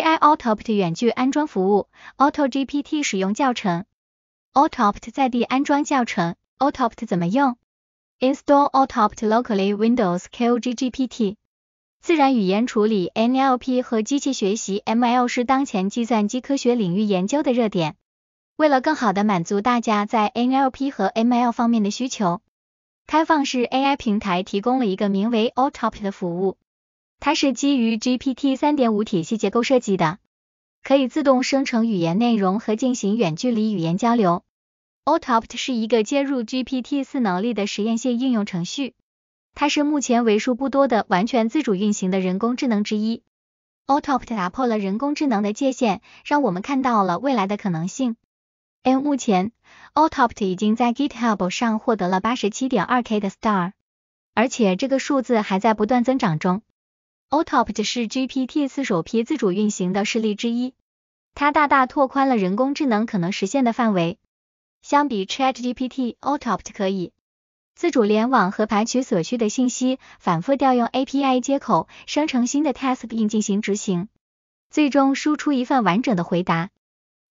AI Autop t 远距安装服务，AutoGPT 使用教程，Autop t 在地安装教程，Autop t 怎么用？Install Autop t locally Windows KogGPT。自然语言处理 NLP 和机器学习 ML 是当前计算机科学领域研究的热点。为了更好的满足大家在 NLP 和 ML 方面的需求，开放式 AI 平台提供了一个名为 Autop t 的服务。它是基于 GPT 3.5体系结构设计的，可以自动生成语言内容和进行远距离语言交流。a u t o p t 是一个接入 GPT 4能力的实验性应用程序，它是目前为数不多的完全自主运行的人工智能之一。a u t o p t 打破了人工智能的界限，让我们看到了未来的可能性。目前，Autoppt 已经在 GitHub 上获得了 87.2k 的 star，而且这个数字还在不断增长中。Autoppt 是 GPT 四首批自主运行的示例之一，它大大拓宽了人工智能可能实现的范围。相比 ChatGPT，Autoppt 可以自主联网和排取所需的信息，反复调用 API 接口生成新的 task 并进行执行，最终输出一份完整的回答。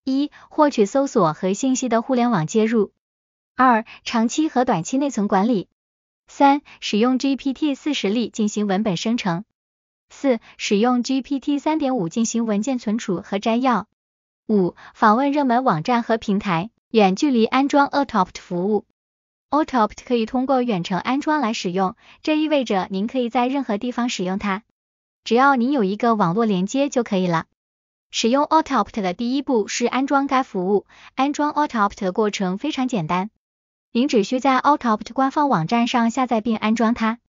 一、获取搜索和信息的互联网接入；二、长期和短期内存管理；三、使用 GPT 四实例进行文本生成。四，使用 GPT 3.5进行文件存储和摘要。五，访问热门网站和平台，远距离安装 a u t o p t 服务。a u t o p t 可以通过远程安装来使用，这意味着您可以在任何地方使用它，只要您有一个网络连接就可以了。使用 a u t o p t 的第一步是安装该服务，安装 a u t o p t 的过程非常简单，您只需在 a u t o p t 官方网站上下载并安装它。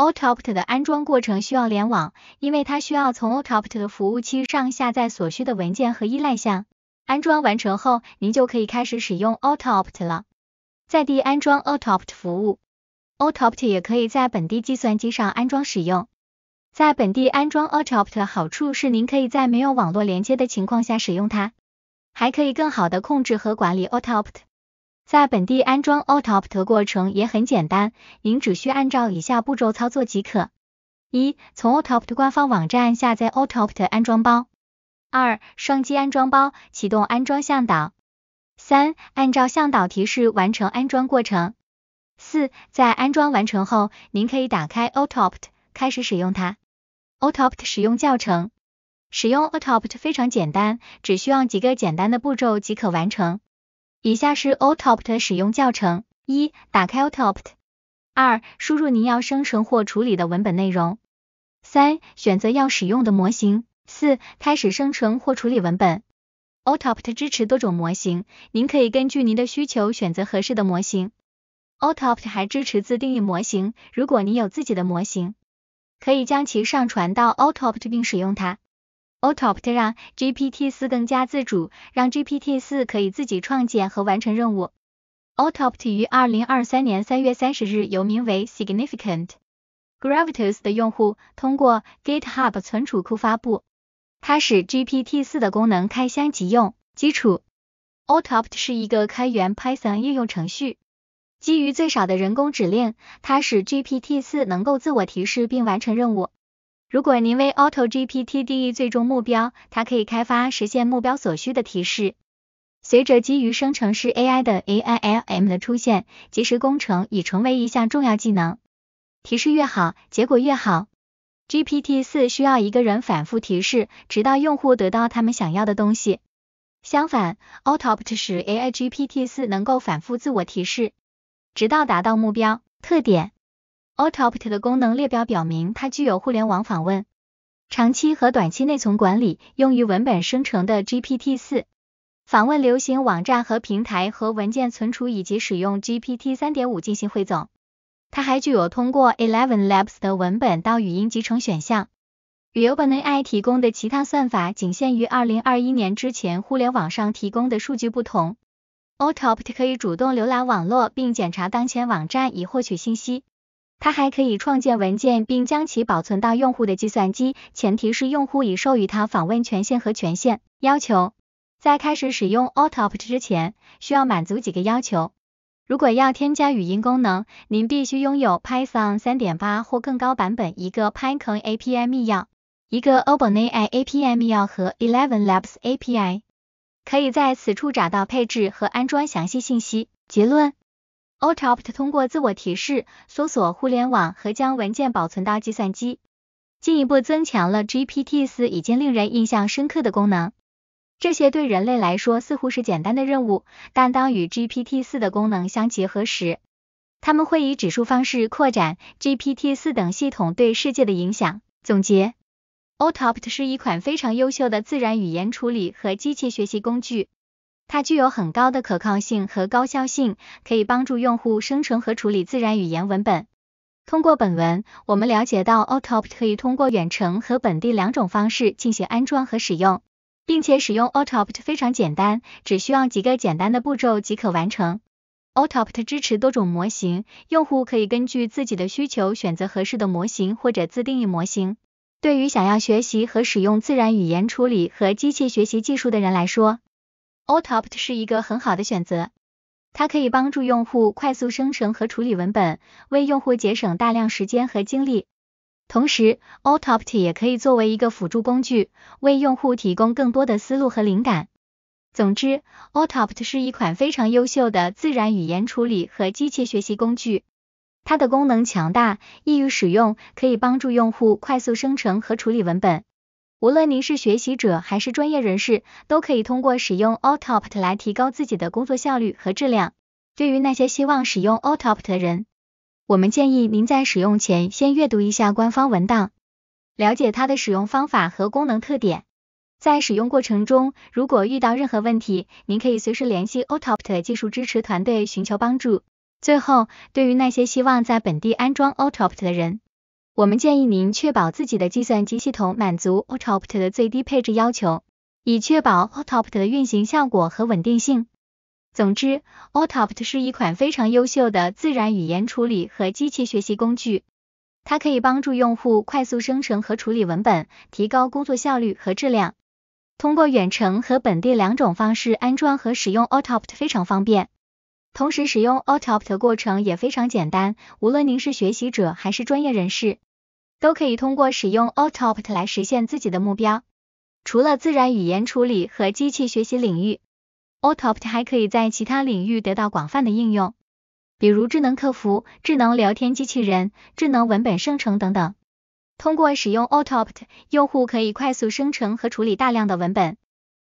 a u t o p t 的安装过程需要联网，因为它需要从 a u t o p t 的服务器上下载所需的文件和依赖项。安装完成后，您就可以开始使用 a u t o p t 了。在地安装 a u t o p t 服务 a u t o p t 也可以在本地计算机上安装使用。在本地安装 a u t o p t 的好处是您可以在没有网络连接的情况下使用它，还可以更好的控制和管理 a u t o p t 在本地安装 Autop 的过程也很简单，您只需按照以下步骤操作即可：一、从 Autop 的官方网站下载 Autop 的安装包；二、双击安装包，启动安装向导；三、按照向导提示完成安装过程；四、在安装完成后，您可以打开 Autop，开始使用它。Autop t 使用教程，使用 Autop t 非常简单，只需要几个简单的步骤即可完成。以下是 Autop 的使用教程：一、打开 Autop；t 二、输入您要生成或处理的文本内容；三、选择要使用的模型；四、开始生成或处理文本。Autop t 支持多种模型，您可以根据您的需求选择合适的模型。Autop t 还支持自定义模型，如果您有自己的模型，可以将其上传到 Autop t 并使用它。Autoptr 让 GPT 四更加自主，让 GPT 四可以自己创建和完成任务。Autoptr 于二零二三年三月三十日由名为 Significant Gravitas 的用户通过 GitHub 存储库发布，它使 GPT 四的功能开箱即用。基础。Autoptr 是一个开源 Python 应用程序，基于最少的人工指令，它使 GPT 四能够自我提示并完成任务。如果您为 Auto GPT 定义最终目标，它可以开发实现目标所需的提示。随着基于生成式 AI 的 AILM 的出现，即时工程已成为一项重要技能。提示越好，结果越好。GPT 四需要一个人反复提示，直到用户得到他们想要的东西。相反，Autopt 使 AIGPT 四能够反复自我提示，直到达到目标特点。a u t o p t 的功能列表表明，它具有互联网访问、长期和短期内存管理，用于文本生成的 GPT 四，访问流行网站和平台和文件存储，以及使用 GPT 三点五进行汇总。它还具有通过 Eleven Labs 的文本到语音集成选项。与 OpenAI 提供的其他算法仅限于二零二一年之前互联网上提供的数据不同 a u t o p t 可以主动浏览网络并检查当前网站以获取信息。它还可以创建文件并将其保存到用户的计算机，前提是用户已授予它访问权限和权限要求。在开始使用 Autop 之前，需要满足几个要求。如果要添加语音功能，您必须拥有 Python 3.8或更高版本、一个 p y t h c o n API 密钥、一个 OpenAI API 密钥和 Elevenlabs API。可以在此处找到配置和安装详细信息。结论。a u t o p t 通过自我提示、搜索互联网和将文件保存到计算机，进一步增强了 GPT-4 已经令人印象深刻的功能。这些对人类来说似乎是简单的任务，但当与 GPT-4 的功能相结合时，他们会以指数方式扩展 GPT-4 等系统对世界的影响。总结：Autoppt 是一款非常优秀的自然语言处理和机器学习工具。它具有很高的可靠性和高效性，可以帮助用户生成和处理自然语言文本。通过本文，我们了解到 Autop t 可以通过远程和本地两种方式进行安装和使用，并且使用 Autop t 非常简单，只需要几个简单的步骤即可完成。Autop t 支持多种模型，用户可以根据自己的需求选择合适的模型或者自定义模型。对于想要学习和使用自然语言处理和机器学习技术的人来说，a u t o p t 是一个很好的选择，它可以帮助用户快速生成和处理文本，为用户节省大量时间和精力。同时 a u t o p t 也可以作为一个辅助工具，为用户提供更多的思路和灵感。总之，Autoppt 是一款非常优秀的自然语言处理和机器学习工具，它的功能强大，易于使用，可以帮助用户快速生成和处理文本。无论您是学习者还是专业人士，都可以通过使用 a u t o p t 来提高自己的工作效率和质量。对于那些希望使用 a u t o p t 的人，我们建议您在使用前先阅读一下官方文档，了解它的使用方法和功能特点。在使用过程中，如果遇到任何问题，您可以随时联系 a u t o p t 技术支持团队寻求帮助。最后，对于那些希望在本地安装 a u t o p t 的人，我们建议您确保自己的计算机系统满足 Autop 的最低配置要求，以确保 Autop 的运行效果和稳定性。总之，Autop 是一款非常优秀的自然语言处理和机器学习工具，它可以帮助用户快速生成和处理文本，提高工作效率和质量。通过远程和本地两种方式安装和使用 Autop t 非常方便，同时使用 Autop 的过程也非常简单，无论您是学习者还是专业人士。都可以通过使用 a u t o p t 来实现自己的目标。除了自然语言处理和机器学习领域 a u t o p t 还可以在其他领域得到广泛的应用，比如智能客服、智能聊天机器人、智能文本生成等等。通过使用 a u t o p t 用户可以快速生成和处理大量的文本，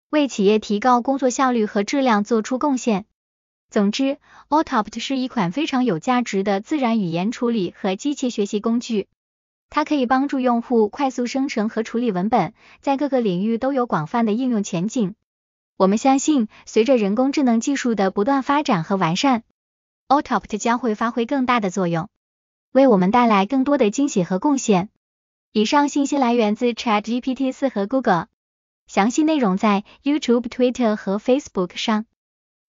为企业提高工作效率和质量做出贡献。总之 a u t o p t 是一款非常有价值的自然语言处理和机器学习工具。它可以帮助用户快速生成和处理文本，在各个领域都有广泛的应用前景。我们相信，随着人工智能技术的不断发展和完善 a u t o p t 将会发挥更大的作用，为我们带来更多的惊喜和贡献。以上信息来源自 ChatGPT 四和 Google，详细内容在 YouTube、Twitter 和 Facebook 上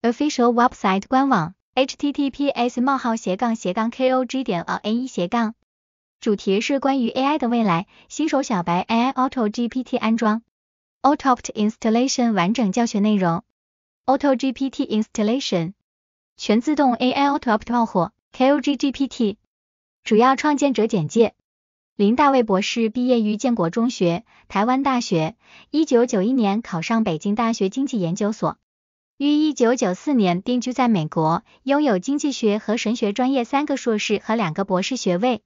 ，official website 官网 https: 冒号斜杠斜杠 kog. 点 a n e 斜杠主题是关于 AI 的未来。新手小白 AI Auto GPT 安装，Autopt Installation 完整教学内容，Auto GPT Installation 全自动 AI Autopt 爆火，Kog GPT 主要创建者简介，林大卫博士毕业于建国中学、台湾大学，一九九一年考上北京大学经济研究所，于一九九四年定居在美国，拥有经济学和神学专业三个硕士和两个博士学位。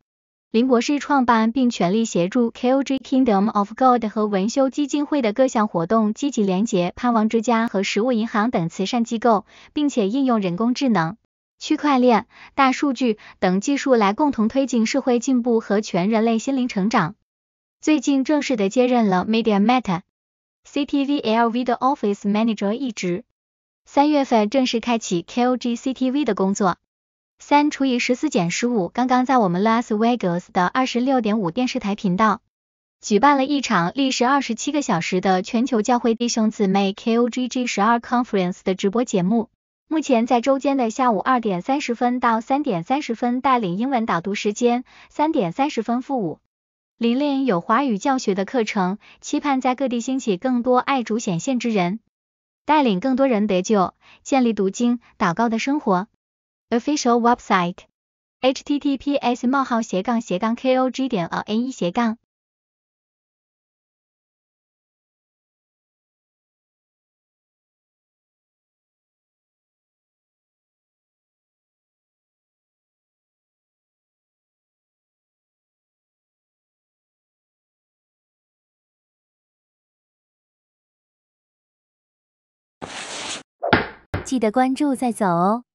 林博士创办并全力协助 KOG Kingdom of God 和文修基金会的各项活动，积极连结潘王之家和食物银行等慈善机构，并且应用人工智能、区块链、大数据等技术来共同推进社会进步和全人类心灵成长。最近正式的接任了 Media Meta、CTV LV 的 Office Manager 一职，三月份正式开启 KOG CTV 的工作。三除以十四减十五。刚刚在我们 Las Vegas 的二十六点五电视台频道举办了一场历时二十七个小时的全球教会弟兄姊妹 KOGG 十二 Conference 的直播节目。目前在周间的下午二点三十分到三点三十分带领英文导读，时间三点三十分复五。琳琳有华语教学的课程，期盼在各地兴起更多爱主显现之人，带领更多人得救，建立读经祷告的生活。Official website: h t t p s 冒号斜斜杠杠 k o g 点 o n 斜杠。记得关注再走哦。